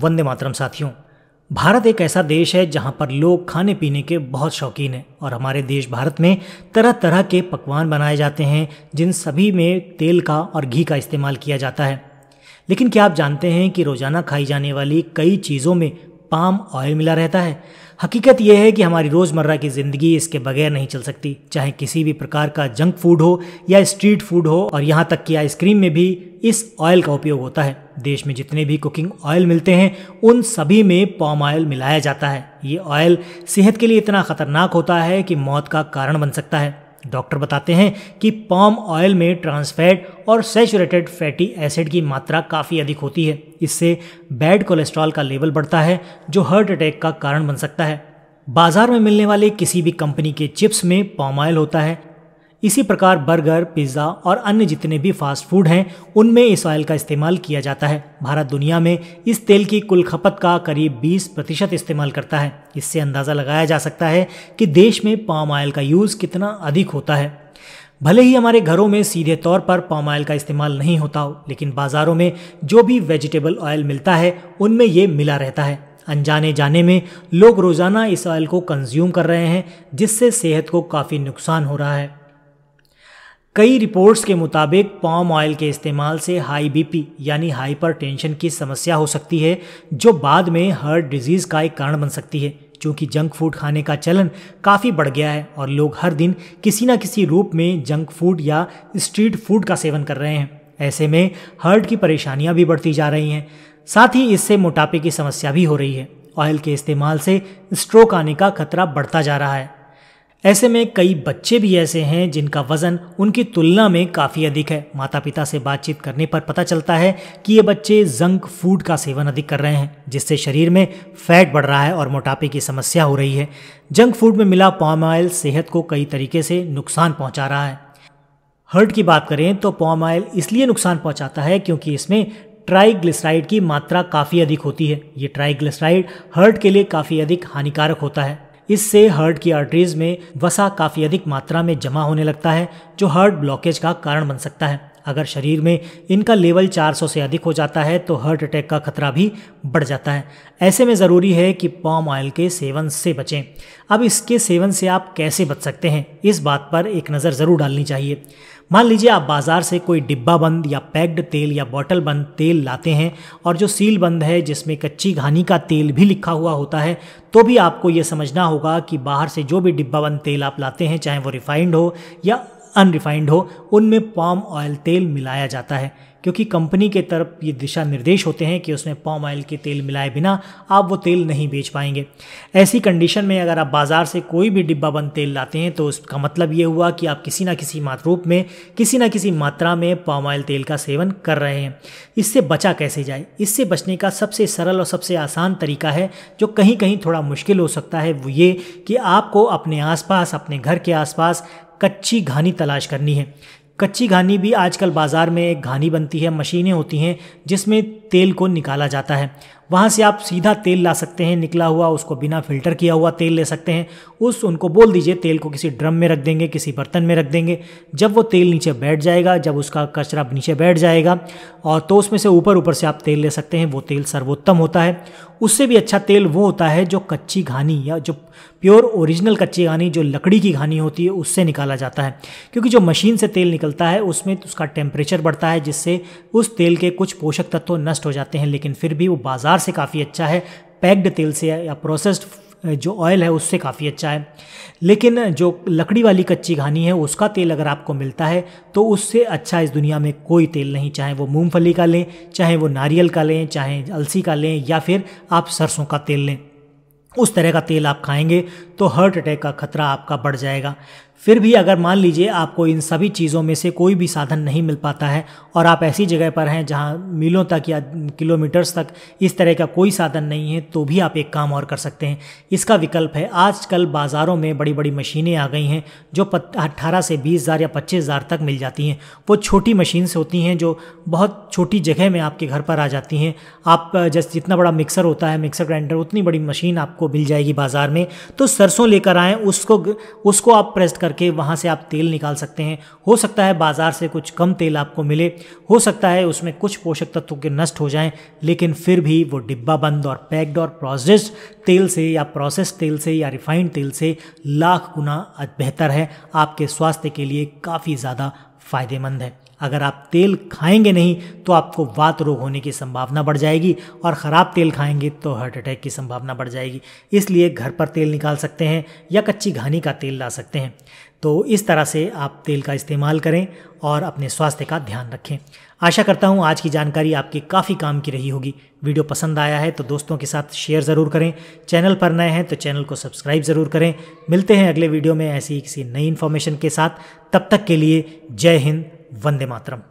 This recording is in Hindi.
वंदे मातरम साथियों भारत एक ऐसा देश है जहाँ पर लोग खाने पीने के बहुत शौकीन हैं और हमारे देश भारत में तरह तरह के पकवान बनाए जाते हैं जिन सभी में तेल का और घी का इस्तेमाल किया जाता है लेकिन क्या आप जानते हैं कि रोज़ाना खाई जाने वाली कई चीज़ों में पाम ऑयल मिला रहता है हकीकत यह है कि हमारी रोज़मर्रा की ज़िंदगी इसके बगैर नहीं चल सकती चाहे किसी भी प्रकार का जंक फूड हो या स्ट्रीट फूड हो और यहाँ तक कि आइसक्रीम में भी इस ऑयल का उपयोग होता है देश में जितने भी कुकिंग ऑयल मिलते हैं उन सभी में पॉम ऑयल मिलाया जाता है ये ऑयल सेहत के लिए इतना ख़तरनाक होता है कि मौत का कारण बन सकता है डॉक्टर बताते हैं कि पॉम ऑयल में ट्रांसफैट और सेचुरेटेड फैटी एसिड की मात्रा काफ़ी अधिक होती है इससे बैड कोलेस्ट्रॉल का लेवल बढ़ता है जो हार्ट अटैक का कारण बन सकता है बाजार में मिलने वाले किसी भी कंपनी के चिप्स में पॉम ऑयल होता है इसी प्रकार बर्गर पिज़्ज़ा और अन्य जितने भी फास्ट फूड हैं उनमें इस ऑयल का इस्तेमाल किया जाता है भारत दुनिया में इस तेल की कुल खपत का करीब 20 प्रतिशत इस्तेमाल करता है इससे अंदाज़ा लगाया जा सकता है कि देश में पाम ऑयल का यूज़ कितना अधिक होता है भले ही हमारे घरों में सीधे तौर पर पाम ऑयल का इस्तेमाल नहीं होता हो लेकिन बाज़ारों में जो भी वेजिटेबल ऑयल मिलता है उनमें ये मिला रहता है अनजाने जाने में लोग रोज़ाना इस ऑयल को कंज्यूम कर रहे हैं जिससे सेहत को काफ़ी नुकसान हो रहा है कई रिपोर्ट्स के मुताबिक पॉम ऑयल के इस्तेमाल से हाई बीपी यानी हाइपरटेंशन की समस्या हो सकती है जो बाद में हार्ट डिजीज़ का एक कारण बन सकती है चूँकि जंक फूड खाने का चलन काफ़ी बढ़ गया है और लोग हर दिन किसी न किसी रूप में जंक फूड या स्ट्रीट फूड का सेवन कर रहे हैं ऐसे में हार्ट की परेशानियां भी बढ़ती जा रही हैं साथ ही इससे मोटापे की समस्या भी हो रही है ऑयल के इस्तेमाल से स्ट्रोक आने का खतरा बढ़ता जा रहा है ऐसे में कई बच्चे भी ऐसे हैं जिनका वजन उनकी तुलना में काफ़ी अधिक है माता पिता से बातचीत करने पर पता चलता है कि ये बच्चे जंक फूड का सेवन अधिक कर रहे हैं जिससे शरीर में फैट बढ़ रहा है और मोटापे की समस्या हो रही है जंक फूड में मिला पाम ऑयल सेहत को कई तरीके से नुकसान पहुंचा रहा है हर्ट की बात करें तो पाम ऑयल इसलिए नुकसान पहुंचाता है क्योंकि इसमें ट्राइग्लिसराइड की मात्रा काफ़ी अधिक होती है ये ट्राइग्लिसराइड हर्ट के लिए काफ़ी अधिक हानिकारक होता है इससे हार्ट की आर्टरीज में वसा काफ़ी अधिक मात्रा में जमा होने लगता है जो हार्ट ब्लॉकेज का कारण बन सकता है अगर शरीर में इनका लेवल 400 से अधिक हो जाता है तो हार्ट अटैक का खतरा भी बढ़ जाता है ऐसे में ज़रूरी है कि पॉम ऑयल के सेवन से बचें अब इसके सेवन से आप कैसे बच सकते हैं इस बात पर एक नज़र ज़रूर डालनी चाहिए मान लीजिए आप बाज़ार से कोई डिब्बा बंद या पैक्ड तेल या बॉटल बंद तेल लाते हैं और जो सील बंद है जिसमें कच्ची घानी का तेल भी लिखा हुआ होता है तो भी आपको ये समझना होगा कि बाहर से जो भी डिब्बा बंद तेल आप लाते हैं चाहे वो रिफाइंड हो या अनरिफाइंड हो उनमें पाम ऑयल तेल मिलाया जाता है क्योंकि कंपनी के तरफ ये दिशा निर्देश होते हैं कि उसमें पाम ऑयल के तेल मिलाए बिना आप वो तेल नहीं बेच पाएंगे ऐसी कंडीशन में अगर आप बाज़ार से कोई भी डिब्बा बंद तेल लाते हैं तो उसका मतलब ये हुआ कि आप किसी ना किसी मात्र रूप में किसी ना किसी मात्रा में पाम ऑयल तेल का सेवन कर रहे हैं इससे बचा कैसे जाए इससे बचने का सबसे सरल और सबसे आसान तरीका है जो कहीं कहीं थोड़ा मुश्किल हो सकता है वो ये कि आपको अपने आसपास अपने घर के आसपास कच्ची घानी तलाश करनी है कच्ची घानी भी आजकल बाज़ार में घानी बनती है मशीनें होती हैं जिसमें तेल को निकाला जाता है वहाँ से आप सीधा तेल ला सकते हैं निकला हुआ उसको बिना फिल्टर किया हुआ तेल ले सकते हैं उस उनको बोल दीजिए तेल को किसी ड्रम में रख देंगे किसी बर्तन में रख देंगे जब वो तेल नीचे बैठ जाएगा जब उसका कचरा नीचे बैठ जाएगा और तो उसमें से ऊपर ऊपर से आप तेल ले सकते हैं वो तेल सर्वोत्तम होता है उससे भी अच्छा तेल वो होता है जो कच्ची घानी या जो प्योर ओरिजिनल कच्ची घानी जो लकड़ी की घानी होती है उससे निकाला जाता है क्योंकि जो मशीन से तेल निकलता है उसमें उसका टेम्परेचर बढ़ता है जिससे उस तेल के कुछ पोषक तत्व नष्ट हो जाते हैं लेकिन फिर भी वो बाज़ार से काफ़ी अच्छा है पैक्ड तेल से या प्रोसेस्ड जो ऑयल है उससे काफ़ी अच्छा है लेकिन जो लकड़ी वाली कच्ची घानी है उसका तेल अगर आपको मिलता है तो उससे अच्छा इस दुनिया में कोई तेल नहीं चाहे वो मूंगफली का लें चाहे वो नारियल का लें चाहे अलसी का लें या फिर आप सरसों का तेल लें उस तरह का तेल आप खाएंगे तो हार्ट अटैक का खतरा आपका बढ़ जाएगा फिर भी अगर मान लीजिए आपको इन सभी चीज़ों में से कोई भी साधन नहीं मिल पाता है और आप ऐसी जगह पर हैं जहां मीलों तक या किलोमीटर्स तक इस तरह का कोई साधन नहीं है तो भी आप एक काम और कर सकते हैं इसका विकल्प है आजकल बाज़ारों में बड़ी बड़ी मशीनें आ गई हैं जो अट्ठारह से बीस हज़ार या पच्चीस हज़ार तक मिल जाती हैं वो छोटी मशीन्स होती हैं जो बहुत छोटी जगह में आपके घर पर आ जाती हैं आप जैसे जितना बड़ा मिक्सर होता है मिक्सर ग्राइंडर उतनी बड़ी मशीन आपको मिल जाएगी बाज़ार में तो सरसों लेकर आएँ उसको उसको आप प्रेस कर करके वहाँ से आप तेल निकाल सकते हैं हो सकता है बाज़ार से कुछ कम तेल आपको मिले हो सकता है उसमें कुछ पोषक तत्व के नष्ट हो जाएं लेकिन फिर भी वो डिब्बा बंद और पैक्ड और प्रोसेस्ड तेल से या प्रोसेस तेल से या रिफाइंड तेल से लाख गुना बेहतर है आपके स्वास्थ्य के लिए काफ़ी ज़्यादा फ़ायदेमंद है अगर आप तेल खाएंगे नहीं तो आपको वात रोग होने की संभावना बढ़ जाएगी और ख़राब तेल खाएंगे तो हार्ट अटैक की संभावना बढ़ जाएगी इसलिए घर पर तेल निकाल सकते हैं या कच्ची घानी का तेल ला सकते हैं तो इस तरह से आप तेल का इस्तेमाल करें और अपने स्वास्थ्य का ध्यान रखें आशा करता हूँ आज की जानकारी आपके काफ़ी काम की रही होगी वीडियो पसंद आया है तो दोस्तों के साथ शेयर ज़रूर करें चैनल पर नए हैं तो चैनल को सब्सक्राइब ज़रूर करें मिलते हैं अगले वीडियो में ऐसी किसी नई इन्फॉर्मेशन के साथ तब तक के लिए जय हिंद वंदे मातरम